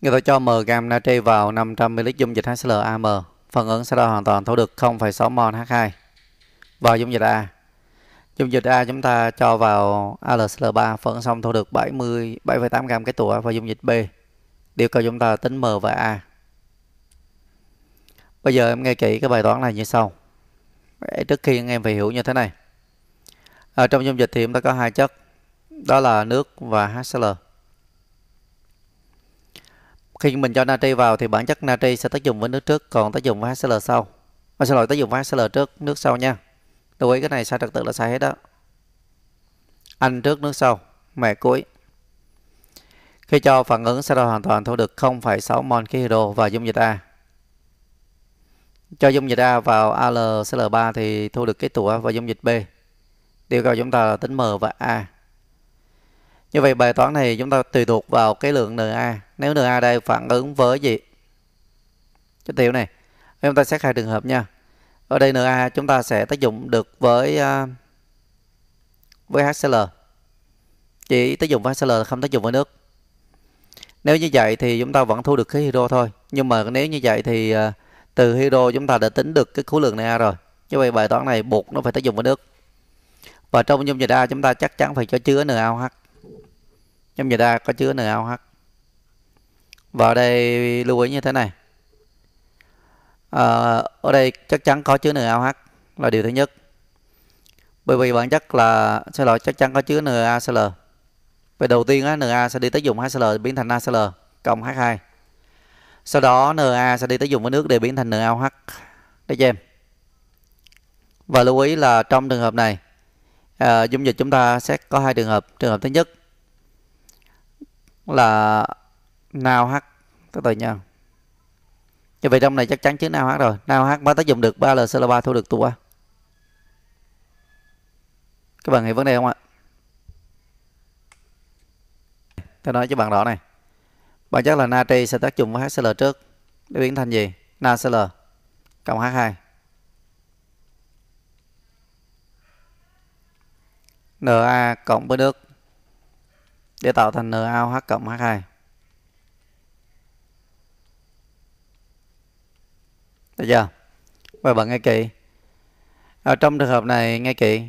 Người ta cho m gam natri vào 500ml dung dịch HClAm, phản ứng sẽ đo hoàn toàn thu được 0,6 mol H2 vào dung dịch A. Dung dịch A chúng ta cho vào AlCl3, ứng xong thu được 70 7,8 g cái tủa vào dung dịch B. Điều cầu chúng ta tính M và A. Bây giờ em nghe kỹ cái bài toán này như sau. Trước khi anh em phải hiểu như thế này. Ở trong dung dịch thì chúng ta có hai chất, đó là nước và HCl. Khi mình cho natri vào thì bản chất natri sẽ tác dụng với nước trước còn tác dụng với HCl sau. Mà ờ, xin lỗi tác dụng với HCl trước, nước sau nha. Lưu ý cái này sai trật tự là sai hết đó. Anh trước nước sau, mẹ cuối. Khi cho phản ứng sẽ ra hoàn toàn thu được 0,6 mol khí hydro và dung dịch A. Cho dung dịch A vào AlCl3 thì thu được cái tủa và dung dịch B. Điều cầu chúng ta là tính M và A. Như vậy bài toán này chúng ta tùy thuộc vào cái lượng NA. Nếu NA đây phản ứng với gì? Chất tiểu này. Chúng ta xét hai trường hợp nha. Ở đây NA chúng ta sẽ tác dụng được với à, với HCl. Chỉ tác dụng với HCl không tác dụng với nước. Nếu như vậy thì chúng ta vẫn thu được khí hydro thôi. Nhưng mà nếu như vậy thì à, từ hydro chúng ta đã tính được cái khối lượng Na rồi. Như vậy bài toán này buộc nó phải tác dụng với nước. Và trong dung dịch A chúng ta chắc chắn phải cho chứa NaOH trong người ta có chứa NaOH và ở đây lưu ý như thế này à, ở đây chắc chắn có chứa NaOH là điều thứ nhất bởi vì bản chất là xin lỗi chắc chắn có chứa NaCl về đầu tiên á, Na sẽ đi tới dùng HCl biến thành NaCl cộng H2 sau đó Na sẽ đi tới dùng với nước để biến thành NaOH Được chưa em và lưu ý là trong trường hợp này à, dung dịch chúng ta sẽ có hai trường hợp trường hợp thứ nhất là nào h tới từ nhau như vậy trong này chắc chắn chữ nào h rồi nào h mới tác dụng được ba l c l ba thu được tua các bạn hiểu vấn đề không ạ tôi nói cho bạn rõ này bạn chắc là natri sẽ tác dụng với hcl trước để biến thành gì nacl cộng h2 na cộng với nước để tạo thành NaOH cộng H2. Được chưa? Bài bạn nghe kỳ. À, trong trường hợp này nghe kỳ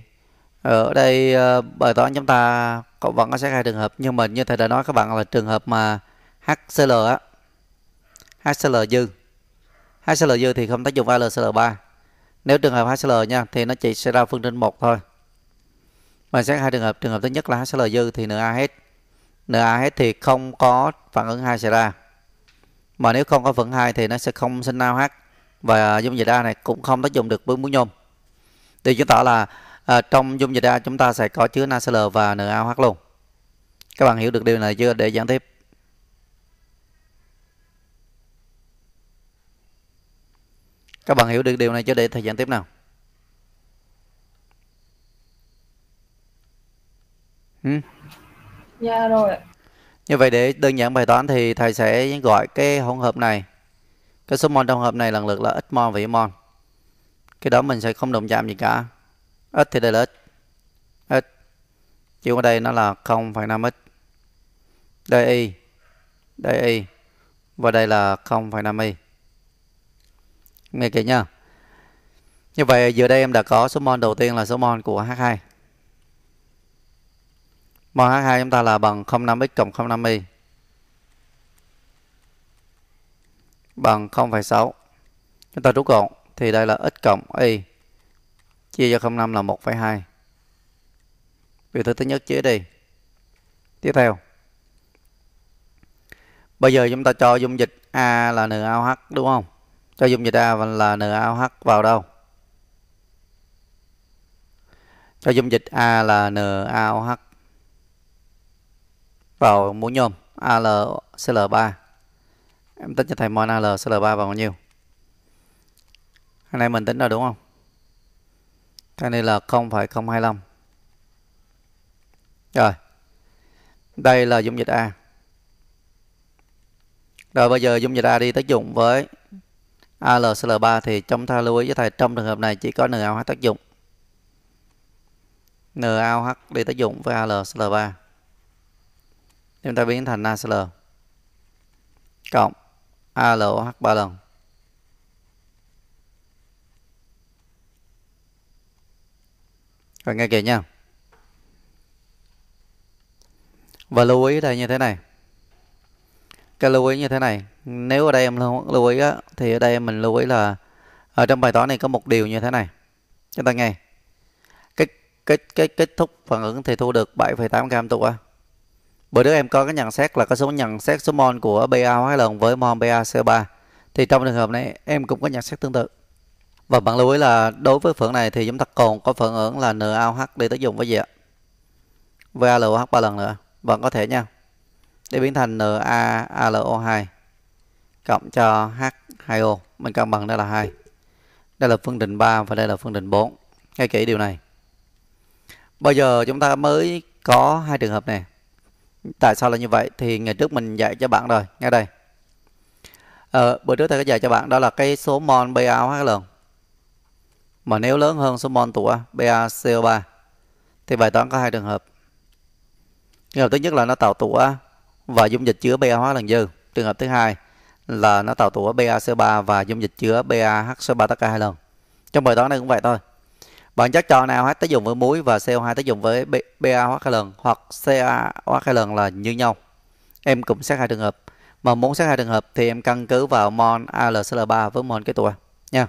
ở đây ờ, bài toán chúng ta có vẫn có xét hai trường hợp nhưng mà như thầy đã nói các bạn là trường hợp mà HCl á HCl dư HCl dư thì không tác dụng AlCl3 nếu trường hợp HCl nha thì nó chỉ sẽ ra phương trình một thôi mình xét hai trường hợp trường hợp thứ nhất là HCl dư thì hết Na hết thì không có phản ứng hai xảy ra mà nếu không có phản ứng hai thì nó sẽ không sinh NaH và dung dịch A này cũng không tác dụng được với muối nhôm thì chứng tỏ là à, trong dung dịch A chúng ta sẽ có chứa NaCl và NaOH luôn các bạn hiểu được điều này chưa để giảng tiếp các bạn hiểu được điều này chưa để thầy giảng tiếp nào Hmm? Dạ rồi Như vậy để đơn giản bài toán thì thầy sẽ gọi cái hỗn hợp này cái số mol trong hợp này lần lượt là x mol và y mol. Cái đó mình sẽ không đồng chạm gì cả. x thì đây là x. x chiều ở đây nó là phần 0,5x. Đây y. Đây y. Và đây là phần 0,5y. Nghe kỹ nha. Như vậy giờ đây em đã có số mol đầu tiên là số mol của H2. MH2 chúng ta là bằng 0,5x cộng 0,5y bằng 0,6. Chúng ta rút gọn thì đây là x cộng y chia cho 0,5 là 1,2. Biểu thức thứ nhất chế đi. Tiếp theo. Bây giờ chúng ta cho dung dịch A là NaOH đúng không? Cho dung dịch A là NaOH vào đâu? Cho dung dịch A là NaOH vào mũ nhôm ALCL3 em tính cho thầy mon ALCL3 vào bao nhiêu hôm nay mình tính rồi đúng không cho này là 0,025 rồi đây là dung dịch A rồi bây giờ dung dịch A đi tác dụng với ALCL3 thì trong ta lưu ý với thầy trong trường hợp này chỉ có NaOH tác dụng NaOH đi tác dụng với ALCL3 chúng ta biến thành ACL cộng ALOH 3 lần Rồi nghe kỹ nha Và lưu ý đây như thế này Cái lưu ý như thế này Nếu ở đây em lưu ý á, Thì ở đây mình lưu ý là ở Trong bài toán này có một điều như thế này Chúng ta nghe Cái, cái, cái kết thúc phản ứng thì thu được 7,8 gam tụ à? Bữa trước em có cái nhận xét là có số nhận xét số mol của ba hóa lần với mol PaCO3. Thì trong trường hợp này em cũng có nhận xét tương tự. Và bạn lưu ý là đối với phần này thì chúng ta còn có phần ứng là NaOH để tác dụng với gì ạ? VaLOH 3 lần nữa. Vẫn có thể nha. Để biến thành NaAlO2 cộng cho H2O. Mình cân bằng đây là 2. Đây là phương trình 3 và đây là phương trình 4. Nghe kỹ điều này. Bây giờ chúng ta mới có hai trường hợp này. Tại sao là như vậy? Thì ngày trước mình dạy cho bạn rồi, nghe đây. Ờ, bữa trước thầy có dạy cho bạn đó là cái số mol Ba hóa lần, Mà nếu lớn hơn số mol tụa baco 3 thì bài toán có hai trường hợp. Trường hợp thứ nhất là nó tạo tụa và dung dịch chứa Ba hóa lần dư. Trường hợp thứ hai là nó tạo tụa baco 3 và dung dịch chứa bahco 3 tất cả hai lần. Trong bài toán này cũng vậy thôi bạn chất cho nào hết tác dụng với muối và CO2 tác dụng với ba hóa hai lần hoặc CA hóa hai lần là như nhau. Em cũng xét hai trường hợp. Mà muốn xét hai trường hợp thì em căn cứ vào mol AlCl3 với mol kết tủa nha.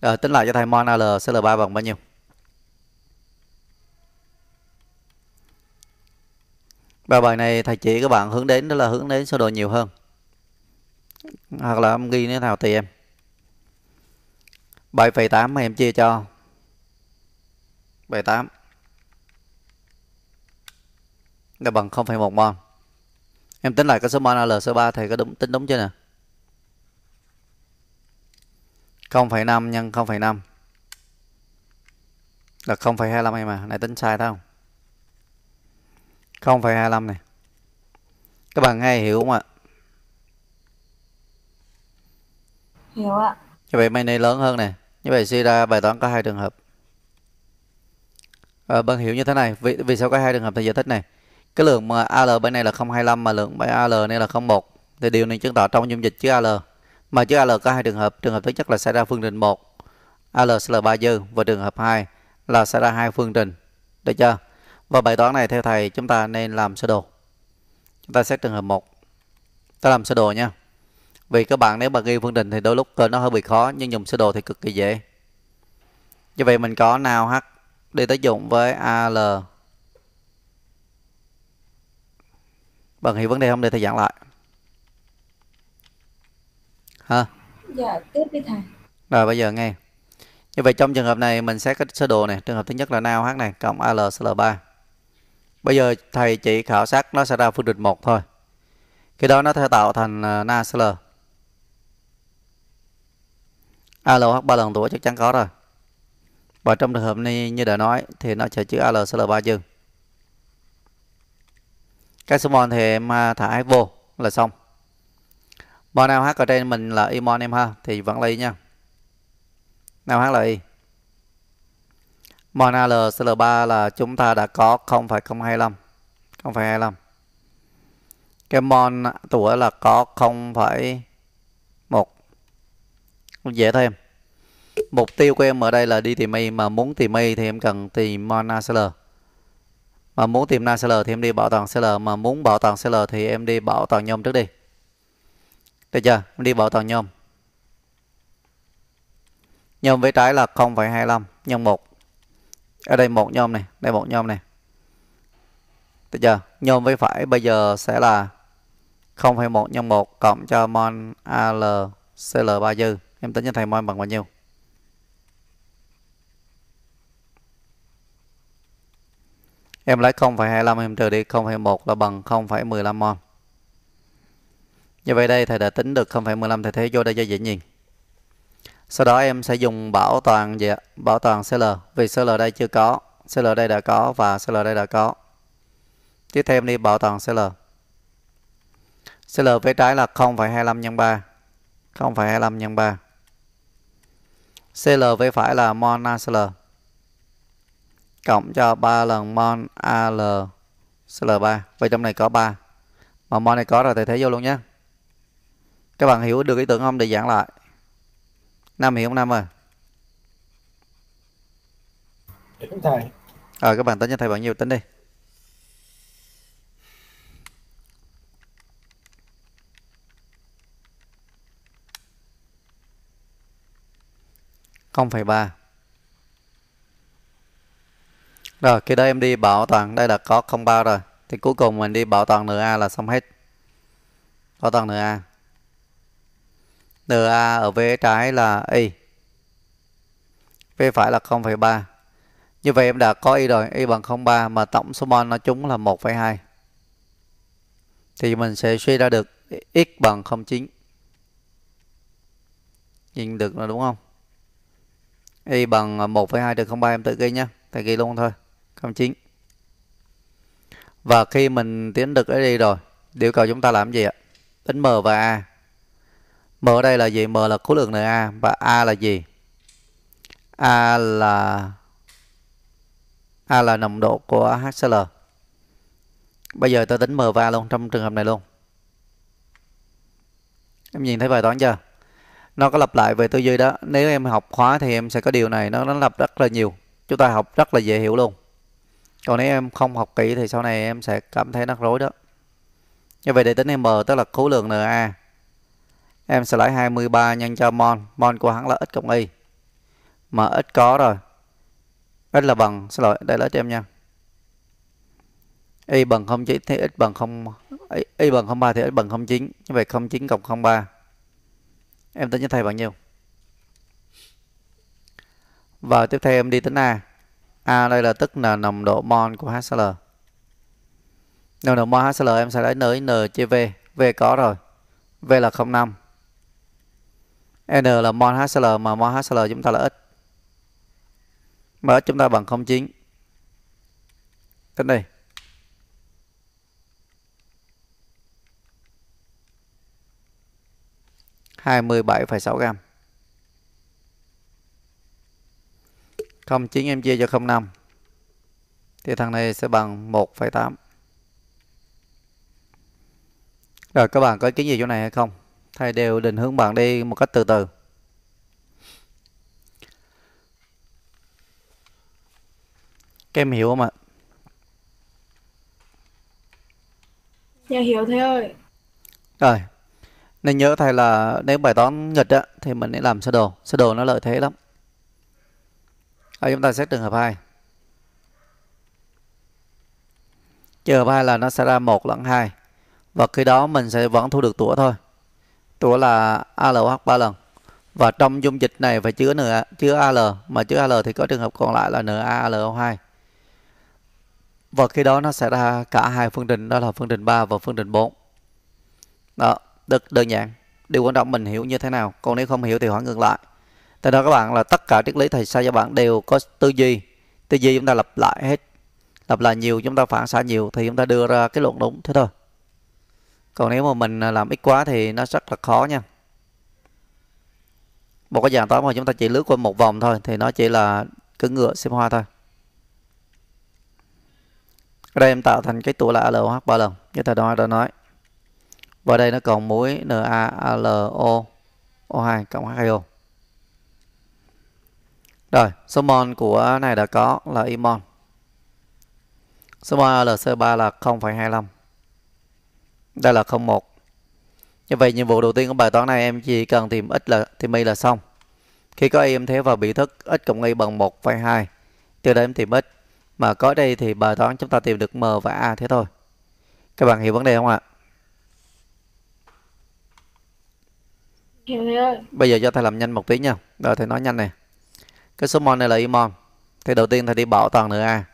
Rồi ờ, tính lại cho thầy mol AlCl3 bằng bao nhiêu? bài bài này thầy chỉ các bạn hướng đến đó là hướng đến sơ đồ nhiều hơn. Hoặc là em ghi như thế nào tùy em. 7,8 em chia cho 78 là bằng 0,1 mol. Em tính lại cái số mol ALC3 thầy có đúng tính đúng chưa nè? 0,5 nhân 0,5 là 0,25 em à, này tính sai thấy không? 0,25 này. Các bạn nghe hiểu không ạ? Hiểu ạ. Như vậy mày này lớn hơn nè như vậy suy ra bài toán có hai trường hợp à, ờ, bạn hiểu như thế này vì, vì sao có hai trường hợp thầy giải thích này cái lượng mà AL bên này là 025 mà lượng bài AL này là 01 thì điều này chứng tỏ trong dung dịch chứa AL mà chứa AL có hai trường hợp trường hợp thứ nhất là xảy ra phương trình 1 AL là 3 dư và trường hợp 2 là xảy ra hai phương trình được chưa và bài toán này theo thầy chúng ta nên làm sơ đồ chúng ta xét trường hợp 1 ta làm sơ đồ nha vì các bạn nếu mà ghi phương trình thì đôi lúc nó hơi bị khó nhưng dùng sơ đồ thì cực kỳ dễ như vậy mình có nào h đi tới dụng với al bằng hiểu vấn đề không để thầy giảng lại ha dạ tiếp đi thầy rồi bây giờ nghe như vậy trong trường hợp này mình xét cái sơ đồ này trường hợp thứ nhất là nào h này cộng al sl 3 bây giờ thầy chỉ khảo sát nó sẽ ra phương trình một thôi cái đó nó sẽ tạo thành à, NaSL AL hoặc ba lần tuổi chắc chắn có rồi và trong trường hợp này như đã nói thì nó sẽ chữ AL CL3 dương cái số mon thì em thả H vô là xong Mon nào H ở trên mình là Y mon em ha thì vẫn là Y nha nào H là Y Mon AL CL3 là chúng ta đã có 0,025 0,25 cái mon tuổi là có 0, dễ thôi em mục tiêu của em ở đây là đi tìm mây mà muốn tìm mây thì em cần tìm mona seller mà muốn tìm nasl thì em đi bảo toàn CL mà muốn bảo toàn CL thì em đi bảo toàn nhôm trước đi được chưa em đi bảo toàn nhôm nhôm với trái là 0,25 nhân 1 ở đây một nhôm này đây một nhôm này được chưa nhôm với phải bây giờ sẽ là 0,1 nhân 1 cộng cho mon AL CL3 dư em tính cho thầy môn bằng bao nhiêu em lấy 0,25 em trừ đi 0,1 là bằng 0,15 mon như vậy đây thầy đã tính được 0,15 thầy thế vô đây cho dễ nhìn sau đó em sẽ dùng bảo toàn gì ạ? Bảo toàn CL vì CL đây chưa có, CL đây đã có và CL đây đã có. Tiếp thêm đi bảo toàn CL. CL phía trái là 0,25 nhân 3. 0,25 nhân 3. CL với phải là mon ACL cộng cho 3 lần mon AL CL3. Vậy trong này có 3. Mà mon này có rồi thầy thế vô luôn nhé. Các bạn hiểu được ý tưởng không để giảng lại. Nam hiểu không Nam ơi? Đúng thầy. Ờ các bạn tính cho thầy bao nhiêu tính đi. 0,3 Rồi cái đó em đi bảo toàn Đây là có 0,3 rồi Thì cuối cùng mình đi bảo toàn NA là xong hết Bảo toàn NA NA ở vế trái là Y Vế phải là 0,3 Như vậy em đã có Y rồi Y bằng 0,3 mà tổng số mol nó trúng là 1,2 Thì mình sẽ suy ra được X bằng 0,9 Nhìn được là đúng không Y bằng 1 với 2 trừ 0,3 em tự ghi nhá. Thầy ghi luôn thôi. Không chính. Và khi mình tiến được ở đây rồi, yêu cầu chúng ta làm gì ạ? Tính M và A. M ở đây là gì? M là khối lượng a và A là gì? A là A là nồng độ của HCl. Bây giờ tôi tính M và A luôn trong trường hợp này luôn. Em nhìn thấy bài toán chưa? nó có lặp lại về tư duy đó nếu em học khóa thì em sẽ có điều này nó nó lặp rất là nhiều chúng ta học rất là dễ hiểu luôn còn nếu em không học kỹ thì sau này em sẽ cảm thấy rắc rối đó như vậy để tính M tức là khối lượng NA em sẽ lấy 23 nhân cho mol mol của hắn là x cộng y mà x có rồi x là bằng xin lỗi đây là cho em nha y bằng 09 thì x bằng 0 y bằng 03 thì x bằng 09 như vậy 09 cộng 03 em tính cho thầy bao nhiêu và tiếp theo em đi tính A A à, đây là tức là nồng độ mol của HCl nồng độ mol HCl em sẽ lấy nới N chia V V có rồi V là 0,5 N là mol HCl mà mol HCl chúng ta là ít mà chúng ta bằng 0,9 tính đây 27,6 gram 09 em chia cho 05 thì thằng này sẽ bằng 1,8 rồi các bạn có kiến gì chỗ này hay không thầy đều định hướng bạn đi một cách từ từ các em hiểu không ạ dạ hiểu thầy ơi rồi nên nhớ thầy là nếu bài toán nghịch á, thì mình nên làm sơ đồ sơ đồ nó lợi thế lắm ở chúng ta xét trường hợp hai trường hợp hai là nó sẽ ra một lẫn hai và khi đó mình sẽ vẫn thu được tủa thôi tủa là ALH 3 lần và trong dung dịch này phải chứa nửa chứa AL mà chứa AL thì có trường hợp còn lại là NaALO2 và khi đó nó sẽ ra cả hai phương trình đó là phương trình 3 và phương trình 4 đó rất đơn giản điều quan trọng mình hiểu như thế nào còn nếu không hiểu thì hỏi ngược lại tại đó các bạn là tất cả triết lý thầy sai cho bạn đều có tư duy tư duy chúng ta lặp lại hết lặp lại nhiều chúng ta phản xạ nhiều thì chúng ta đưa ra cái luận đúng thế thôi còn nếu mà mình à, làm ít quá thì nó rất là khó nha một cái dạng toán mà chúng ta chỉ lướt qua một vòng thôi thì nó chỉ là cứ ngựa xem hoa thôi ở đây em tạo thành cái tủ là LH ba lần như thầy đó đã nói và đây nó còn muối NaAlO O2 cộng H2O rồi số mol của này đã có là imol. số mol LC3 là 0,25 đây là 0,1 như vậy nhiệm vụ đầu tiên của bài toán này em chỉ cần tìm x là tìm y là xong khi có y em thế vào biểu thức x cộng y bằng 1,2 từ đây em tìm x mà có đây thì bài toán chúng ta tìm được m và a thế thôi các bạn hiểu vấn đề không ạ Dạ, Bây giờ cho thầy làm nhanh một tí nha. Rồi thầy nói nhanh nè. Cái số mol này là imon. Thì đầu tiên thầy đi bảo toàn a,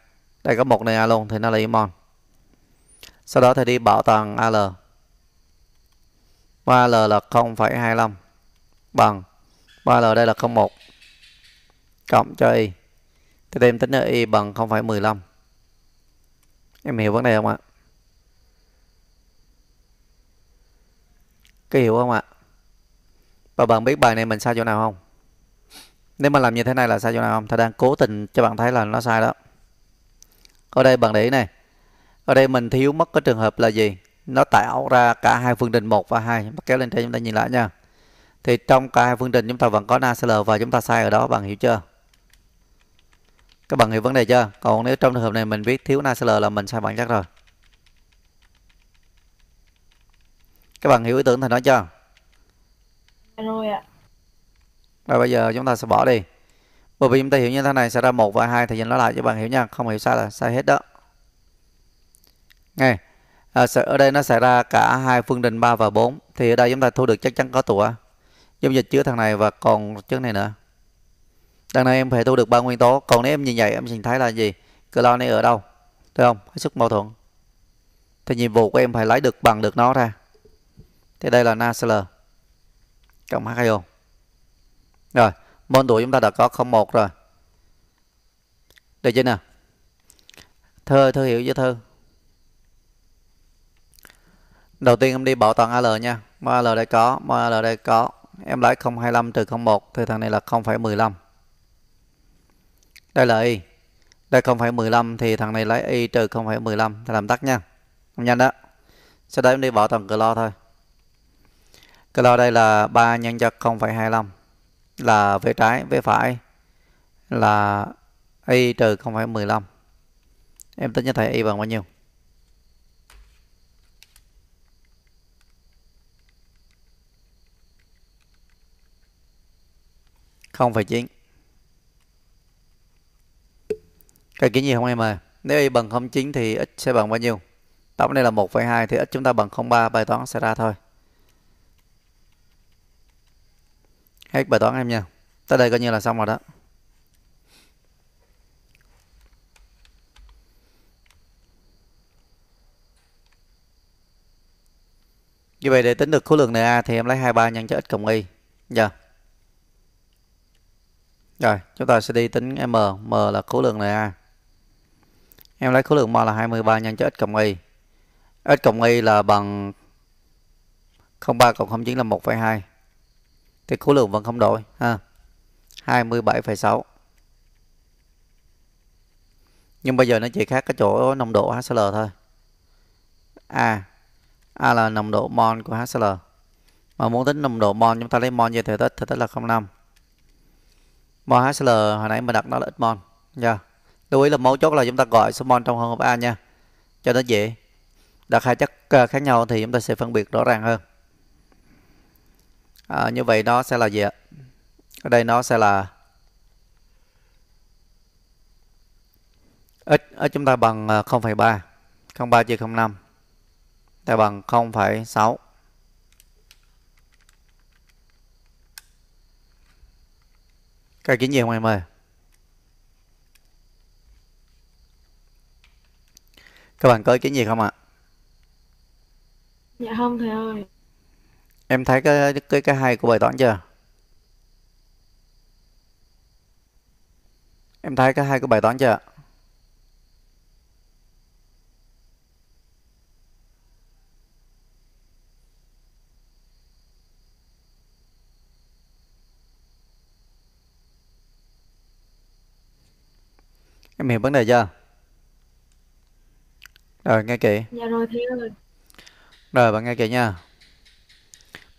Đây có một a luôn thì nó là imon. Sau đó thầy đi bảo toàn AL. Và L là 0,25 bằng 3L đây là 0,1 cộng cho Y. Thì đem tính là Y bằng 0,15. Em hiểu vấn đề không ạ? Cái hiểu không ạ? và bạn biết bài này mình sai chỗ nào không nếu mà làm như thế này là sai chỗ nào không thầy đang cố tình cho bạn thấy là nó sai đó ở đây bạn để ý này ở đây mình thiếu mất cái trường hợp là gì nó tạo ra cả hai phương trình một và hai kéo lên trên chúng ta nhìn lại nha thì trong cả hai phương trình chúng ta vẫn có NaCl và chúng ta sai ở đó bạn hiểu chưa các bạn hiểu vấn đề chưa còn nếu trong trường hợp này mình viết thiếu NaCl là mình sai bản chất rồi các bạn hiểu ý tưởng thầy nói chưa rồi ạ rồi bây giờ chúng ta sẽ bỏ đi bởi vì chúng ta hiểu như thế này sẽ ra một và hai thì nhìn nó lại cho bạn hiểu nha không hiểu sai là sai hết đó nghe à, ở đây nó xảy ra cả hai phương trình 3 và 4 thì ở đây chúng ta thu được chắc chắn có tủa dung dịch chứa thằng này và còn trước này nữa đằng này em phải thu được ba nguyên tố còn nếu em nhìn vậy em nhìn thấy là gì clo này ở đâu thấy không hết sức mâu thuẫn thì nhiệm vụ của em phải lấy được bằng được nó ra thì đây là NaCl cộng hai 2 Rồi, mol tuổi chúng ta đã có 01 rồi. Được chưa nào? Thơ, thơ hiểu chưa thơ? Đầu tiên em đi bỏ toàn AL nha. Mol AL đây có, mol AL đây có. Em lấy 025 trừ 01 thì thằng này là 0,15. Đây là y. Đây 0,15 thì thằng này lấy y trừ 0,15 thì làm tắt nha. nhanh đó. Sau đó em đi bỏ toàn clo thôi cái lo đây là 3 nhân cho 0,25 là về trái về phải là y trừ 0,15 em tính cho thầy y bằng bao nhiêu không phải chín cái kiến gì không em ơi nếu y bằng không chín thì x sẽ bằng bao nhiêu tổng đây là 1,2 thì x chúng ta bằng 0,3 bài toán sẽ ra thôi hết bài toán em nha tới đây coi như là xong rồi đó như vậy để tính được khối lượng này a thì em lấy 23 nhân cho x cộng y giờ dạ. rồi chúng ta sẽ đi tính m m là khối lượng này a em lấy khối lượng m là 23 nhân cho x cộng y x cộng y là bằng 03 cộng 09 là 1,2 thì khối lượng vẫn không đổi ha. 27,6 nhưng bây giờ nó chỉ khác cái chỗ nồng độ HCl thôi A A là nồng độ mol của HCl mà muốn tính nồng độ mol chúng ta lấy mol về thể tích thể tích là 05 mol HCl hồi nãy mình đặt nó là ít mol nha yeah. lưu ý là mấu chốt là chúng ta gọi số mol trong hỗn hợp A nha cho nó dễ đặt hai chất à, khác nhau thì chúng ta sẽ phân biệt rõ ràng hơn à, như vậy nó sẽ là gì ạ ở đây nó sẽ là x ở chúng ta bằng 0,3 à, 0,3 chia 0,5 ta bằng 0,6 Cái kiến gì không em Các bạn có ý gì không ạ? Dạ không thầy ơi. Em thấy cái cái cái hay của bài toán chưa? Em thấy cái hay của bài toán chưa? Em hiểu vấn đề chưa? Rồi nghe kỹ. Dạ rồi thưa rồi. Rồi bạn nghe kỹ nha.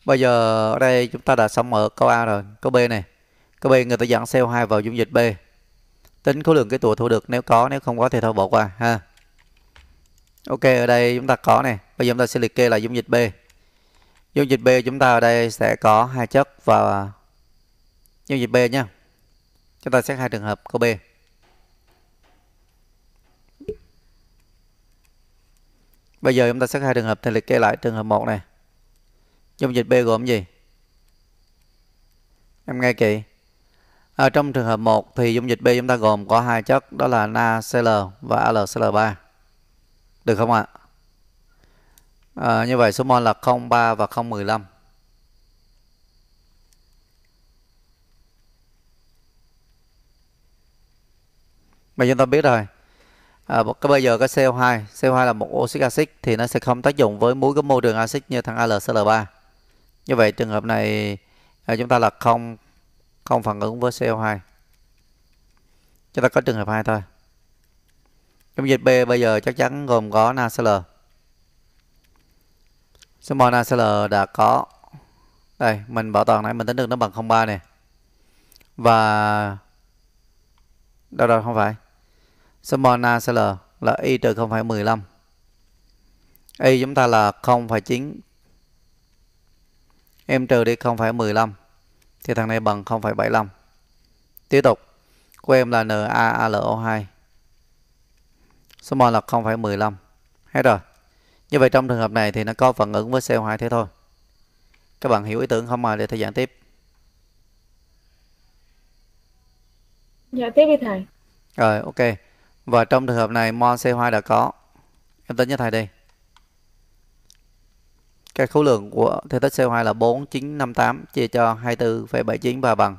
Bây giờ ở đây chúng ta đã xong ở câu A rồi, câu B này. Câu B người ta dẫn CO2 vào dung dịch B. Tính khối lượng cái tùa thu được nếu có, nếu không có thì thôi bỏ qua ha. Ok, ở đây chúng ta có này. Bây giờ chúng ta sẽ liệt kê là dung dịch B. Dung dịch B chúng ta ở đây sẽ có hai chất và dung dịch B nha. Chúng ta xét hai trường hợp câu B. Bây giờ chúng ta xét hai trường hợp thì liệt kê lại trường hợp 1 này. Dung dịch B gồm gì? Em nghe kỹ. À, trong trường hợp 1 thì dung dịch B chúng ta gồm có hai chất đó là NaCl và AlCl3. Được không ạ? À, như vậy số mol là 03 và 015. Mà chúng ta biết rồi. À, cái bây giờ cái CO2, CO2 là một oxit axit thì nó sẽ không tác dụng với muối có môi trường axit như thằng AlCl3 như vậy trường hợp này à, chúng ta là không không phản ứng với CO2 chúng ta có trường hợp hai thôi trong dịch B bây giờ chắc chắn gồm có NaCl số mol NaCl đã có đây mình bảo toàn nãy mình tính được nó bằng 03 nè và đâu đâu không phải số mol NaCl là y trừ 0,15 y chúng ta là 0,9 em trừ đi 0,15 thì thằng này bằng 0,75 tiếp tục của em là NaAlO2 số mol là 0,15 hết rồi như vậy trong trường hợp này thì nó có phản ứng với CO2 thế thôi các bạn hiểu ý tưởng không mà để thầy giảng tiếp dạ tiếp đi thầy rồi ok và trong trường hợp này mol CO2 đã có em tính cho thầy đi cái khối lượng của thể tích CO2 là 4958 chia cho 24,79 và bằng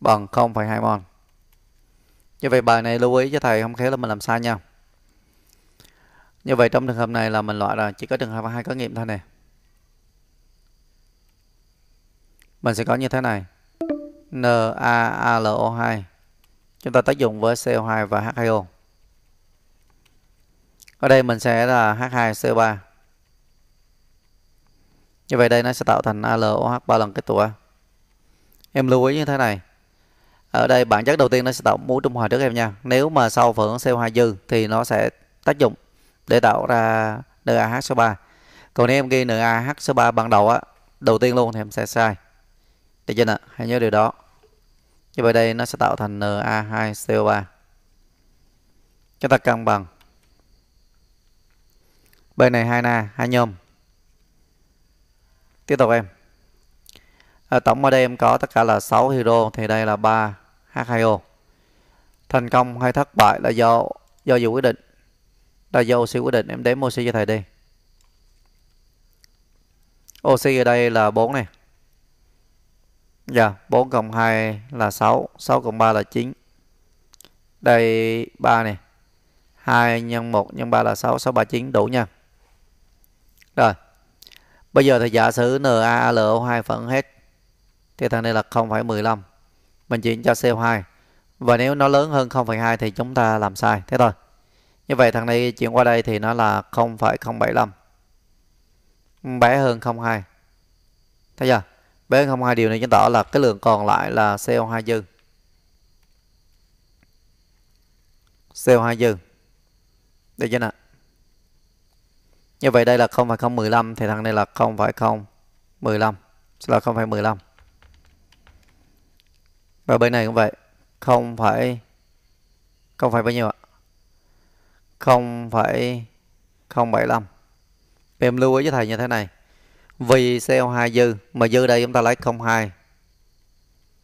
bằng 0,2 mol. Như vậy bài này lưu ý cho thầy không khéo là mình làm sai nha. Như vậy trong trường hợp này là mình loại là chỉ có trường hợp hai có nghiệm thôi nè. Mình sẽ có như thế này. NaAlO2 chúng ta tác dụng với CO2 và H2O ở đây mình sẽ là H2CO3 như vậy đây nó sẽ tạo thành ALOH ba lần kết tủa em lưu ý như thế này ở đây bản chất đầu tiên nó sẽ tạo mối trung hòa trước em nha nếu mà sau phản ứng CO2 dư thì nó sẽ tác dụng để tạo ra NaHCO3 còn nếu em ghi NaHCO3 ban đầu á đầu tiên luôn thì em sẽ sai được chưa ạ hãy nhớ điều đó như vậy đây nó sẽ tạo thành Na2CO3. Chúng ta cân bằng. Bên này hai na, hai nhôm. Tiếp tục em. À, tổng ở đây em có tất cả là 6 hydro thì đây là 3 H2O. Thành công hay thất bại là do do dù quyết định. Là do oxy quyết định em đếm oxy cho thầy đi. Oxy ở đây là 4 này. Dạ, 4 cộng 2 là 6, 6 cộng 3 là 9. Đây 3 này. 2 nhân 1 nhân 3 là 6, 6 3 9 đủ nha. Rồi. Bây giờ thì giả sử NaAlO2 phẫn hết thì thằng này là 0,15. Mình chuyển cho CO2. Và nếu nó lớn hơn 0,2 thì chúng ta làm sai, thế thôi. Như vậy thằng này chuyển qua đây thì nó là 0,075. Bé hơn 0,2. Thấy chưa? B02 điều này chứng tỏ là cái lượng còn lại là CO2 dư. CO2 dư. Được chưa nào? Như vậy đây là 0,015 thì thằng này là 0,015 là 0,15. Và bên này cũng vậy. 0, không phải bao nhiêu ạ? 0,075. Em lưu ý với thầy như thế này. Vì CO2 dư Mà dư đây chúng ta lấy 0,2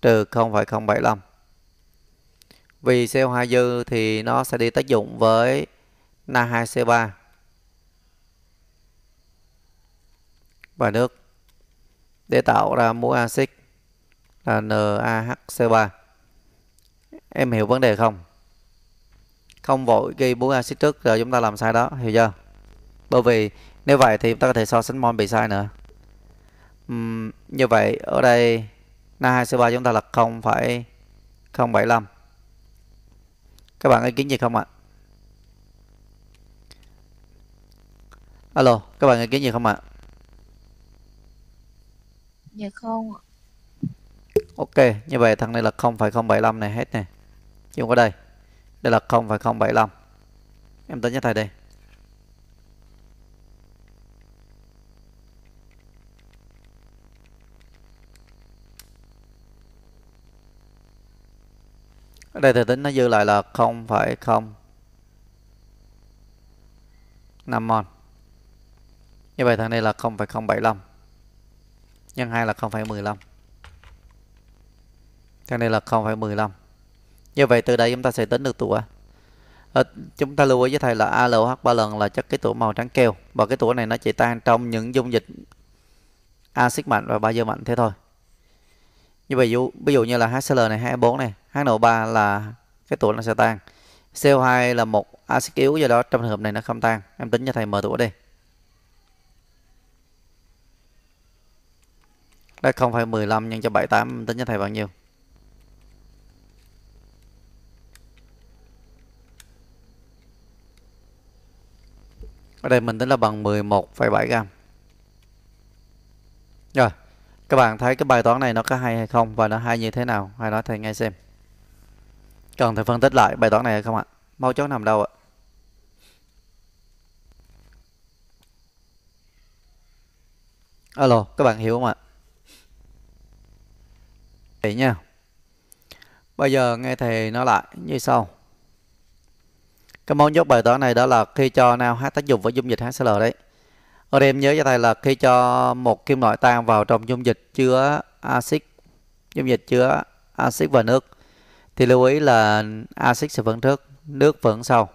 Trừ 0,075 Vì CO2 dư Thì nó sẽ đi tác dụng với Na2CO3 Và nước Để tạo ra muối axit Là nahc 3 Em hiểu vấn đề không? Không vội ghi muối axit trước Rồi chúng ta làm sai đó Hiểu chưa? Bởi vì nếu vậy thì chúng ta có thể so sánh mol bị sai nữa Uhm, như vậy ở đây Na2C3 chúng ta là 0,075 Các bạn ý kiến gì không ạ? Alo, các bạn ý kiến gì không ạ? Dạ không Ok, như vậy thằng này là 0,075 này hết này chúng ở đây Đây là 0,075 Em tính cho thầy đây ở đây thì tính nó dư lại là 0,05 mol như vậy thằng này là 0,075 nhân 2 là 0,15 thằng này là 0,15 như vậy từ đây chúng ta sẽ tính được tủa à, chúng ta lưu ý với thầy là ALH ba lần là chất cái tủa màu trắng keo và cái tủa này nó chỉ tan trong những dung dịch axit mạnh và bazơ mạnh thế thôi như vậy ví dụ, ví dụ như là HCl này 24 này HNO3 là cái tụ nó sẽ tan CO2 là một axit yếu do đó trong trường hợp này nó không tan em tính cho thầy mở tủa đi đây không phải 15 nhân cho 78 em tính cho thầy bao nhiêu ở đây mình tính là bằng 11,7 gram rồi các bạn thấy cái bài toán này nó có hay hay không và nó hay như thế nào hay nói thầy nghe xem Cần phải phân tích lại bài toán này không ạ? Mâu chốt nằm đâu ạ? Alo, các bạn hiểu không ạ? Vậy nha. Bây giờ nghe thầy nói lại như sau. Cái mâu chốt bài toán này đó là khi cho nào hát tác dụng với dung dịch HCl đấy. Ở đây em nhớ cho thầy là khi cho một kim loại tan vào trong dung dịch chứa axit, dung dịch chứa axit và nước thì lưu ý là axit sẽ vẫn trước nước vẫn sau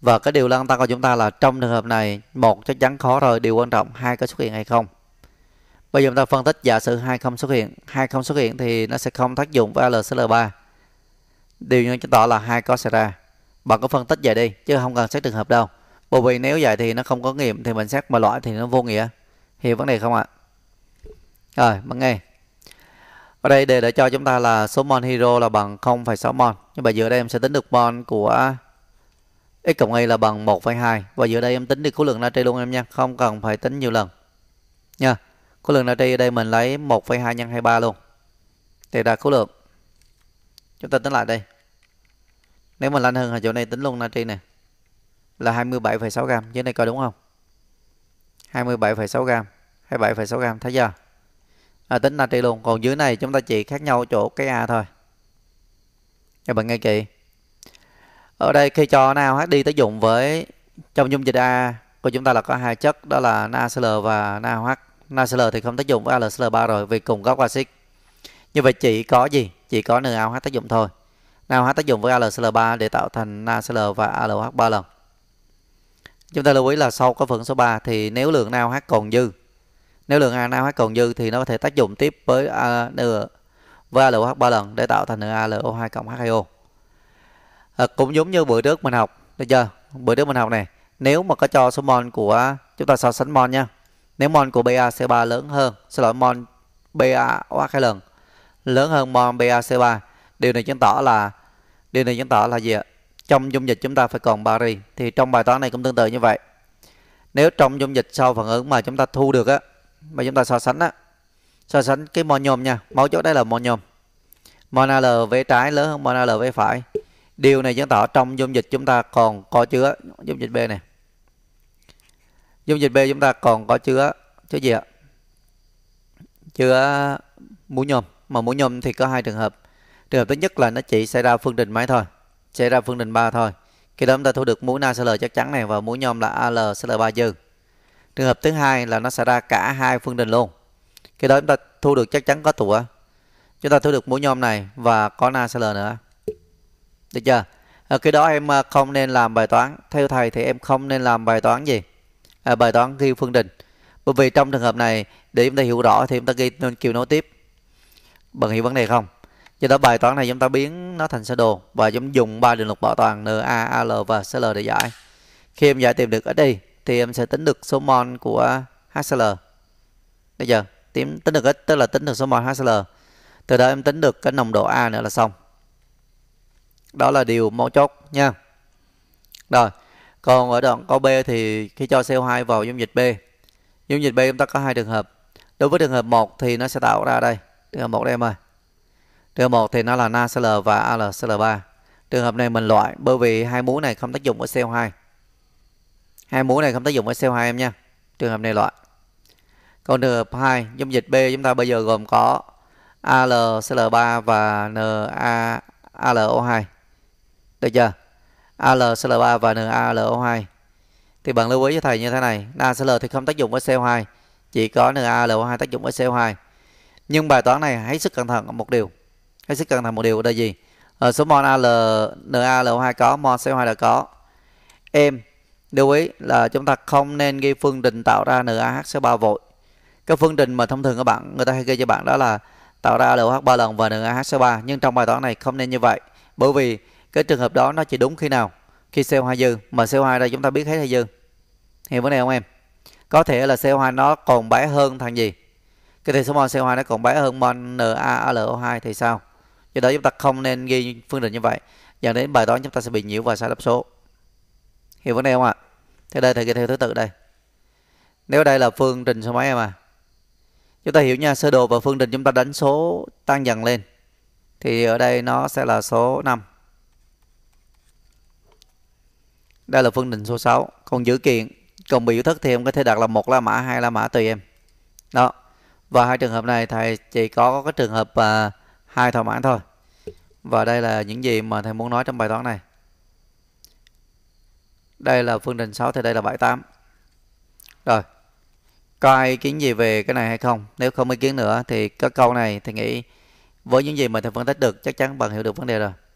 và cái điều lăn tăng của chúng ta là trong trường hợp này một chắc chắn khó rồi điều quan trọng hai có xuất hiện hay không bây giờ chúng ta phân tích giả sử hai không xuất hiện hai không xuất hiện thì nó sẽ không tác dụng với LCL3 điều như chứng tỏ là hai có xảy ra bạn có phân tích vậy đi chứ không cần xét trường hợp đâu bởi vì nếu vậy thì nó không có nghiệm thì mình xét mà loại thì nó vô nghĩa hiểu vấn đề không ạ à? rồi bạn nghe ở đây đề đã cho chúng ta là số mol hydro là bằng 0,6 mol. Nhưng mà giữa đây em sẽ tính được mol của x cộng y là bằng 1,2 và giữa đây em tính được khối lượng natri luôn em nha, không cần phải tính nhiều lần. Nha. Khối lượng natri ở đây mình lấy 1,2 nhân 23 luôn. Thì ra khối lượng. Chúng ta tính lại đây. Nếu mà lanh hơn ở chỗ này tính luôn natri này là 27,6 gram, dưới này coi đúng không? 27,6 gram, 27,6 gram thấy chưa? à, tính natri luôn còn dưới này chúng ta chỉ khác nhau chỗ cái a thôi các bạn nghe kỹ ở đây khi cho NaOH đi tác dụng với trong dung dịch A của chúng ta là có hai chất đó là NaCl và NaOH NaCl thì không tác dụng với AlCl3 rồi vì cùng gốc axit như vậy chỉ có gì chỉ có NaOH tác dụng thôi NaOH tác dụng với AlCl3 để tạo thành NaCl và ALOH 3 lần chúng ta lưu ý là sau có phần số 3 thì nếu lượng NaOH còn dư nếu lượng NaOH còn dư thì nó có thể tác dụng tiếp với với ALOH 3 lần để tạo thành ALO2 cộng H2O. À, cũng giống như bữa trước mình học, được chưa? Bữa trước mình học này, nếu mà có cho số mol của chúng ta so sánh mol nha. Nếu mol của BaC3 lớn hơn, xin lỗi mol BaOH hai lần lớn hơn mol BaC3, điều này chứng tỏ là điều này chứng tỏ là gì ạ? Trong dung dịch chúng ta phải còn bari thì trong bài toán này cũng tương tự như vậy. Nếu trong dung dịch sau phản ứng mà chúng ta thu được á mà chúng ta so sánh á so sánh cái mò nhôm nha mấu chốt đây là mò nhôm mò nal vế trái lớn hơn mò nal vế phải điều này chứng tỏ trong dung dịch chúng ta còn có chứa dung dịch b này dung dịch b chúng ta còn có chứa chứa gì ạ chứa mũ nhôm mà mũ nhôm thì có hai trường hợp trường hợp thứ nhất là nó chỉ xảy ra phương trình máy thôi xảy ra phương trình ba thôi khi đó chúng ta thu được mũ NaCl chắc chắn này và mũ nhôm là AlCl3 dư trường hợp thứ hai là nó sẽ ra cả hai phương trình luôn cái đó chúng ta thu được chắc chắn có tủa chúng ta thu được mũi nhôm này và có na NaCl nữa được chưa à, cái đó em ờ, không nên làm bài toán theo thầy thì em không nên làm bài toán gì à, bài toán ghi phương trình bởi vì trong trường hợp này để chúng ta hiểu rõ thì chúng ta ghi nên chiều nối tiếp bằng hiểu vấn đề không do đó bài toán này chúng ta biến nó thành sơ đồ và chúng dùng ba định luật bảo toàn n a l và cl để giải khi em giải tìm được ở đây thì em sẽ tính được số mol của HCl. Bây giờ tính tính được tức là tính được số mol HCl. Từ đó em tính được cái nồng độ A nữa là xong. Đó là điều mấu chốt nha. Rồi, còn ở đoạn câu B thì khi cho CO2 vào dung dịch B. Dung dịch B chúng ta có hai trường hợp. Đối với trường hợp 1 thì nó sẽ tạo ra đây, trường hợp 1 đây em ơi. Trường hợp 1 thì nó là NaCl và AlCl3. Trường hợp này mình loại bởi vì hai muối này không tác dụng với CO2 hai muỗng này không tác dụng với CO2 em nha trường hợp này loại còn trường hợp 2 dung dịch B chúng ta bây giờ gồm có AlCl3 và NaAlO2 được chưa AlCl3 và NaAlO2 thì bạn lưu ý cho thầy như thế này NaCl thì không tác dụng với CO2 chỉ có NaAlO2 tác dụng với CO2 nhưng bài toán này hãy sức cẩn thận một điều hãy sức cẩn thận một điều là gì ở số mol Al NaLO2 có mol CO2 là có em lưu ý là chúng ta không nên ghi phương trình tạo ra NaHC3 vội cái phương trình mà thông thường các bạn người ta hay ghi cho bạn đó là tạo ra LH 3 lần và NaHC3 nhưng trong bài toán này không nên như vậy bởi vì cái trường hợp đó nó chỉ đúng khi nào khi CO2 dư mà CO2 đây chúng ta biết hết hay dư hiểu vấn đề không em có thể là CO2 nó còn bé hơn thằng gì cái thể số mol CO2 nó còn bé hơn mol NaAlO2 thì sao do đó chúng ta không nên ghi phương trình như vậy dẫn đến bài toán chúng ta sẽ bị nhiễu và sai đáp số hiểu vấn đề không ạ thế đây thầy thì theo thứ tự đây nếu đây là phương trình số mấy em à chúng ta hiểu nha sơ đồ và phương trình chúng ta đánh số tăng dần lên thì ở đây nó sẽ là số 5 đây là phương trình số 6 còn dữ kiện còn biểu thức thì em có thể đặt là một la mã hai la mã tùy em đó và hai trường hợp này thầy chỉ có cái trường hợp à, hai thỏa mãn thôi và đây là những gì mà thầy muốn nói trong bài toán này đây là phương trình 6 thì đây là bài 8 rồi có ai ý kiến gì về cái này hay không nếu không ý kiến nữa thì các câu này thì nghĩ với những gì mình đã phân tích được chắc chắn bạn hiểu được vấn đề rồi